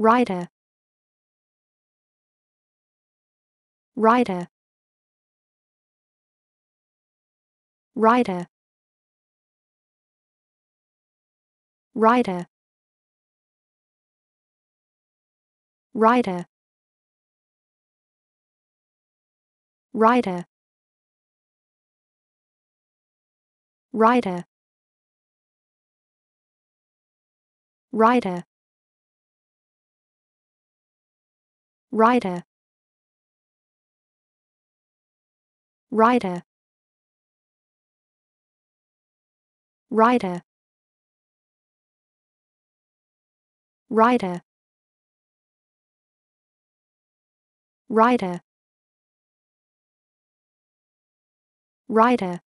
Rider Rider Rider Rider Rider Rider Rider Rider Rider Rider Rider Rider Rider Rider